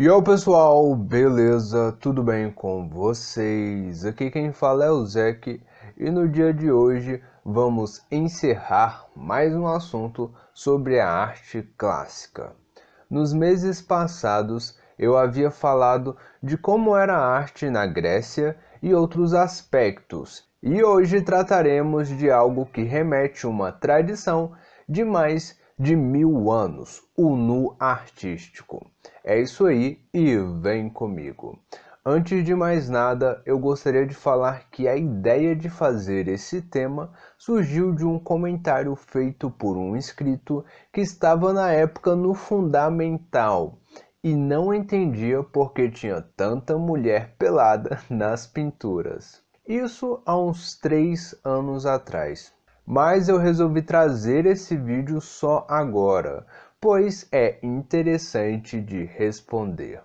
E olá pessoal, beleza? Tudo bem com vocês? Aqui quem fala é o Zeke e no dia de hoje vamos encerrar mais um assunto sobre a arte clássica. Nos meses passados eu havia falado de como era a arte na Grécia e outros aspectos, e hoje trataremos de algo que remete a uma tradição de mais de mil anos, o nu artístico. É isso aí e vem comigo. Antes de mais nada, eu gostaria de falar que a ideia de fazer esse tema surgiu de um comentário feito por um inscrito que estava na época no Fundamental e não entendia por que tinha tanta mulher pelada nas pinturas. Isso há uns três anos atrás mas eu resolvi trazer esse vídeo só agora, pois é interessante de responder.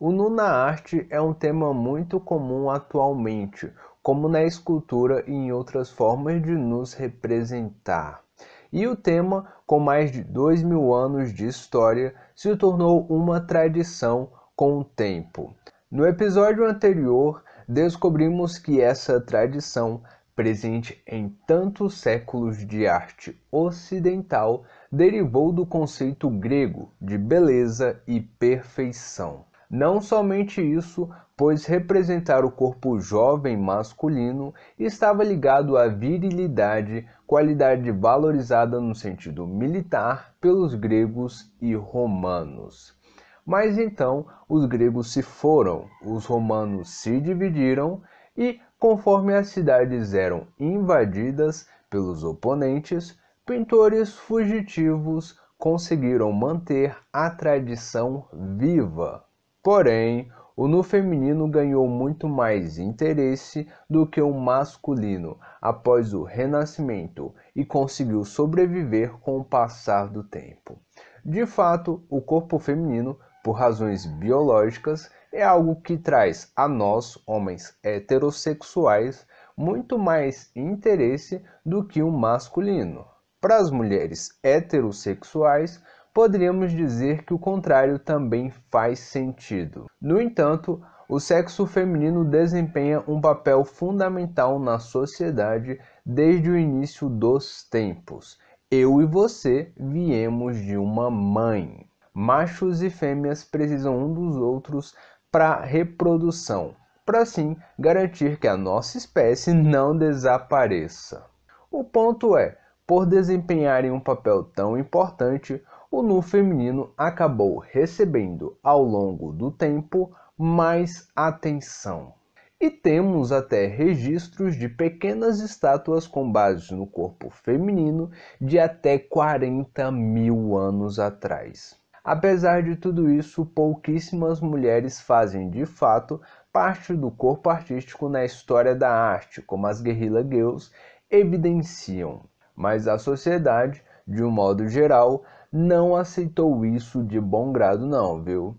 O nu na arte é um tema muito comum atualmente, como na escultura e em outras formas de nos representar. E o tema, com mais de dois mil anos de história, se tornou uma tradição com o tempo. No episódio anterior, descobrimos que essa tradição presente em tantos séculos de arte ocidental, derivou do conceito grego de beleza e perfeição. Não somente isso, pois representar o corpo jovem masculino estava ligado à virilidade, qualidade valorizada no sentido militar pelos gregos e romanos. Mas então os gregos se foram, os romanos se dividiram e Conforme as cidades eram invadidas pelos oponentes, pintores fugitivos conseguiram manter a tradição viva. Porém, o nu feminino ganhou muito mais interesse do que o masculino após o Renascimento e conseguiu sobreviver com o passar do tempo. De fato, o corpo feminino, por razões biológicas, é algo que traz a nós, homens heterossexuais, muito mais interesse do que o masculino. Para as mulheres heterossexuais, poderíamos dizer que o contrário também faz sentido. No entanto, o sexo feminino desempenha um papel fundamental na sociedade desde o início dos tempos. Eu e você viemos de uma mãe. Machos e fêmeas precisam um dos outros para reprodução, para assim garantir que a nossa espécie não desapareça. O ponto é, por desempenharem um papel tão importante, o nu feminino acabou recebendo ao longo do tempo mais atenção. E temos até registros de pequenas estátuas com base no corpo feminino de até 40 mil anos atrás. Apesar de tudo isso, pouquíssimas mulheres fazem de fato parte do corpo artístico na história da arte, como as Guerrilla Girls evidenciam. Mas a sociedade, de um modo geral, não aceitou isso de bom grado não, viu?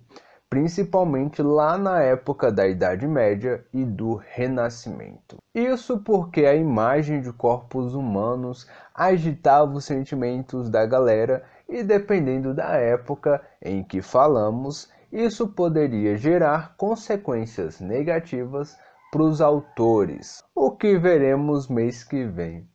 Principalmente lá na época da Idade Média e do Renascimento. Isso porque a imagem de corpos humanos agitava os sentimentos da galera e dependendo da época em que falamos, isso poderia gerar consequências negativas para os autores, o que veremos mês que vem.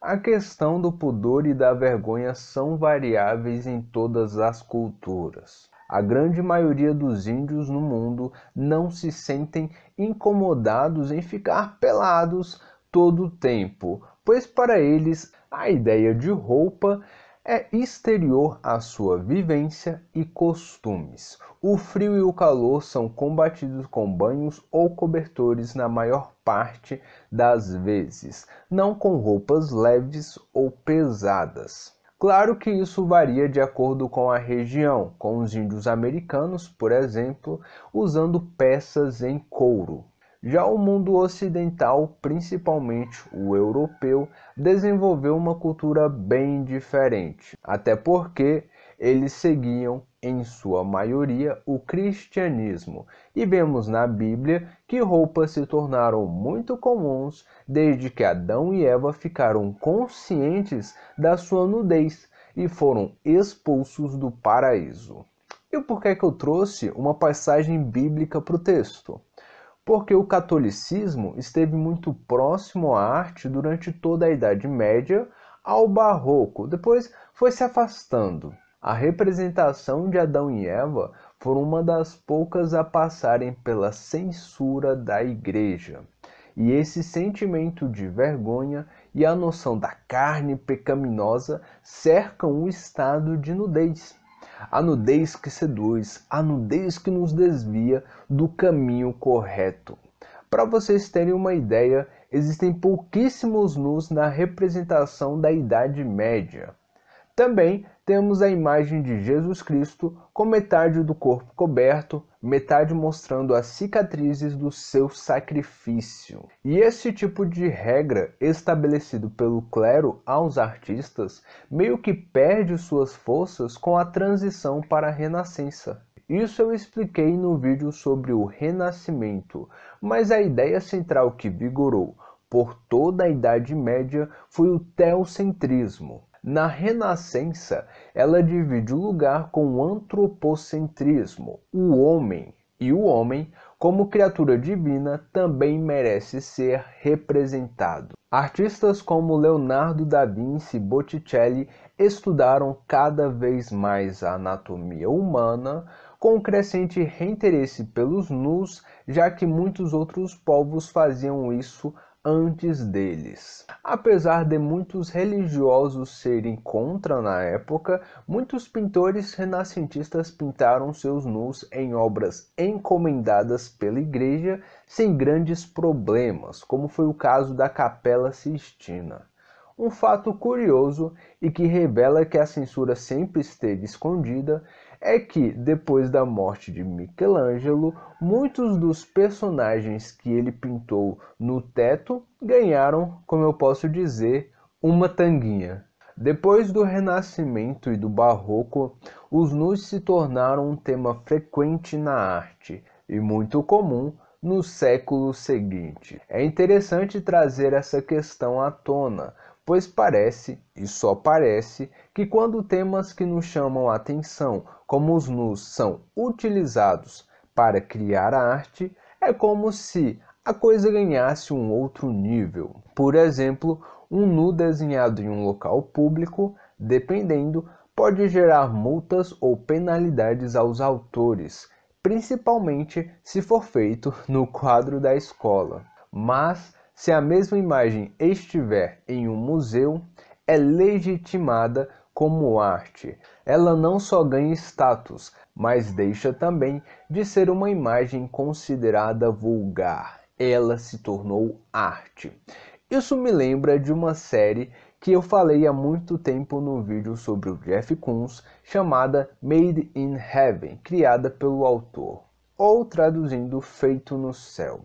A questão do pudor e da vergonha são variáveis em todas as culturas. A grande maioria dos índios no mundo não se sentem incomodados em ficar pelados todo o tempo, pois para eles a ideia de roupa é exterior à sua vivência e costumes. O frio e o calor são combatidos com banhos ou cobertores na maior parte das vezes, não com roupas leves ou pesadas. Claro que isso varia de acordo com a região, com os índios americanos, por exemplo, usando peças em couro. Já o mundo ocidental, principalmente o europeu, desenvolveu uma cultura bem diferente, até porque eles seguiam, em sua maioria, o cristianismo, e vemos na Bíblia que roupas se tornaram muito comuns desde que Adão e Eva ficaram conscientes da sua nudez e foram expulsos do paraíso. E por que, é que eu trouxe uma passagem bíblica para o texto? porque o catolicismo esteve muito próximo à arte durante toda a Idade Média ao Barroco, depois foi se afastando. A representação de Adão e Eva foi uma das poucas a passarem pela censura da Igreja. E esse sentimento de vergonha e a noção da carne pecaminosa cercam o estado de nudez a nudez que seduz, a nudez que nos desvia do caminho correto. Para vocês terem uma ideia, existem pouquíssimos nus na representação da Idade Média. Também temos a imagem de Jesus Cristo com metade do corpo coberto, metade mostrando as cicatrizes do seu sacrifício. E esse tipo de regra estabelecido pelo clero aos artistas meio que perde suas forças com a transição para a Renascença. Isso eu expliquei no vídeo sobre o Renascimento, mas a ideia central que vigorou por toda a Idade Média foi o teocentrismo. Na Renascença, ela divide o lugar com o antropocentrismo. O homem e o homem, como criatura divina, também merece ser representado. Artistas como Leonardo da Vinci e Botticelli estudaram cada vez mais a anatomia humana, com um crescente reinteresse pelos nus, já que muitos outros povos faziam isso antes deles. Apesar de muitos religiosos serem contra na época, muitos pintores renascentistas pintaram seus nus em obras encomendadas pela igreja sem grandes problemas, como foi o caso da Capela Sistina. Um fato curioso e que revela que a censura sempre esteve escondida é que, depois da morte de Michelangelo, muitos dos personagens que ele pintou no teto ganharam, como eu posso dizer, uma tanguinha. Depois do Renascimento e do Barroco, os nus se tornaram um tema frequente na arte e muito comum no século seguinte. É interessante trazer essa questão à tona, pois parece, e só parece, que quando temas que nos chamam a atenção, como os nus, são utilizados para criar a arte, é como se a coisa ganhasse um outro nível. Por exemplo, um nu desenhado em um local público, dependendo, pode gerar multas ou penalidades aos autores, principalmente se for feito no quadro da escola. Mas se a mesma imagem estiver em um museu, é legitimada como arte. Ela não só ganha status, mas deixa também de ser uma imagem considerada vulgar. Ela se tornou arte. Isso me lembra de uma série que eu falei há muito tempo no vídeo sobre o Jeff Koons, chamada Made in Heaven, criada pelo autor ou traduzindo Feito no Céu.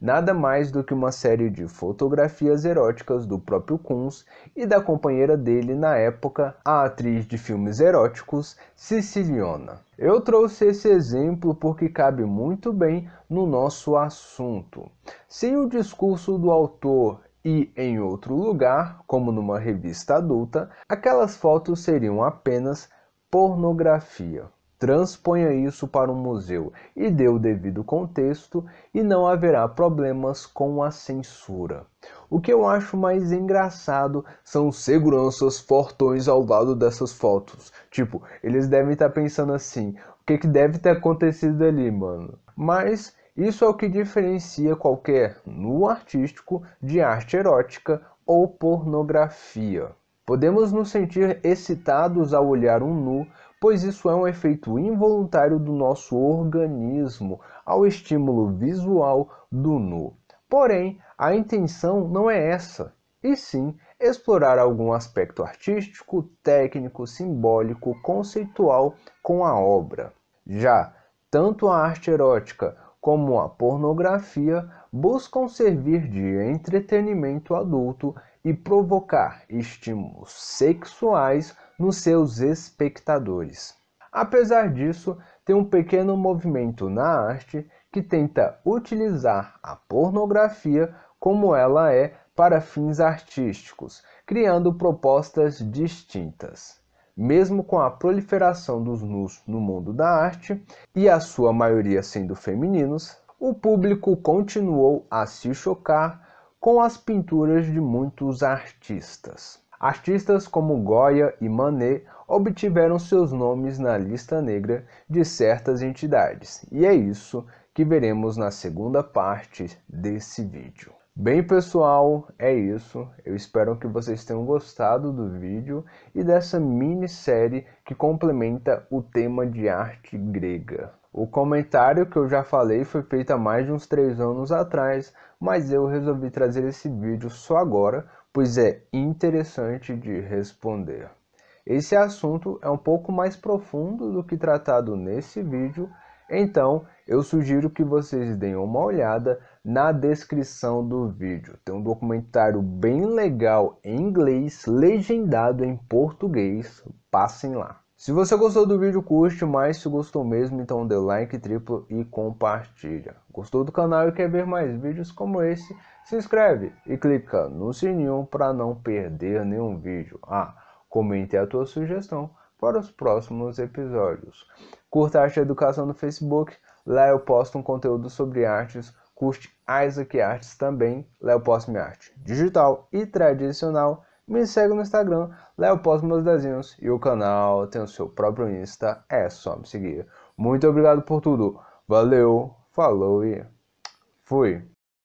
Nada mais do que uma série de fotografias eróticas do próprio Kunz e da companheira dele na época, a atriz de filmes eróticos Siciliona. Eu trouxe esse exemplo porque cabe muito bem no nosso assunto. Sem o discurso do autor e em outro lugar, como numa revista adulta, aquelas fotos seriam apenas pornografia transponha isso para um museu e dê o devido contexto e não haverá problemas com a censura. O que eu acho mais engraçado são seguranças fortões ao lado dessas fotos. Tipo, eles devem estar tá pensando assim: o que, que deve ter acontecido ali, mano? Mas isso é o que diferencia qualquer nu artístico de arte erótica ou pornografia. Podemos nos sentir excitados ao olhar um nu, pois isso é um efeito involuntário do nosso organismo ao estímulo visual do nu. Porém, a intenção não é essa, e sim explorar algum aspecto artístico, técnico, simbólico, conceitual com a obra. Já tanto a arte erótica como a pornografia buscam servir de entretenimento adulto e provocar estímulos sexuais nos seus espectadores. Apesar disso, tem um pequeno movimento na arte que tenta utilizar a pornografia como ela é para fins artísticos, criando propostas distintas. Mesmo com a proliferação dos nus no mundo da arte, e a sua maioria sendo femininos, o público continuou a se chocar com as pinturas de muitos artistas. Artistas como Goya e Manet obtiveram seus nomes na lista negra de certas entidades, e é isso que veremos na segunda parte desse vídeo. Bem pessoal, é isso. Eu espero que vocês tenham gostado do vídeo e dessa minissérie que complementa o tema de arte grega. O comentário que eu já falei foi feito há mais de uns 3 anos atrás, mas eu resolvi trazer esse vídeo só agora pois é interessante de responder. Esse assunto é um pouco mais profundo do que tratado nesse vídeo, então eu sugiro que vocês deem uma olhada na descrição do vídeo. Tem um documentário bem legal em inglês, legendado em português, passem lá. Se você gostou do vídeo, curte, mas se gostou mesmo, então dê like triplo e compartilha. Gostou do canal e quer ver mais vídeos como esse? Se inscreve e clica no sininho para não perder nenhum vídeo. Ah, comente a tua sugestão para os próximos episódios. Curta Arte Educação no Facebook, lá eu posto um conteúdo sobre artes. Curte Isaac Artes também, lá eu posto minha arte digital e tradicional me segue no Instagram, Léo Posto Meus Desenhos, e o canal tem o seu próprio Insta, é só me seguir. Muito obrigado por tudo, valeu, falou e fui!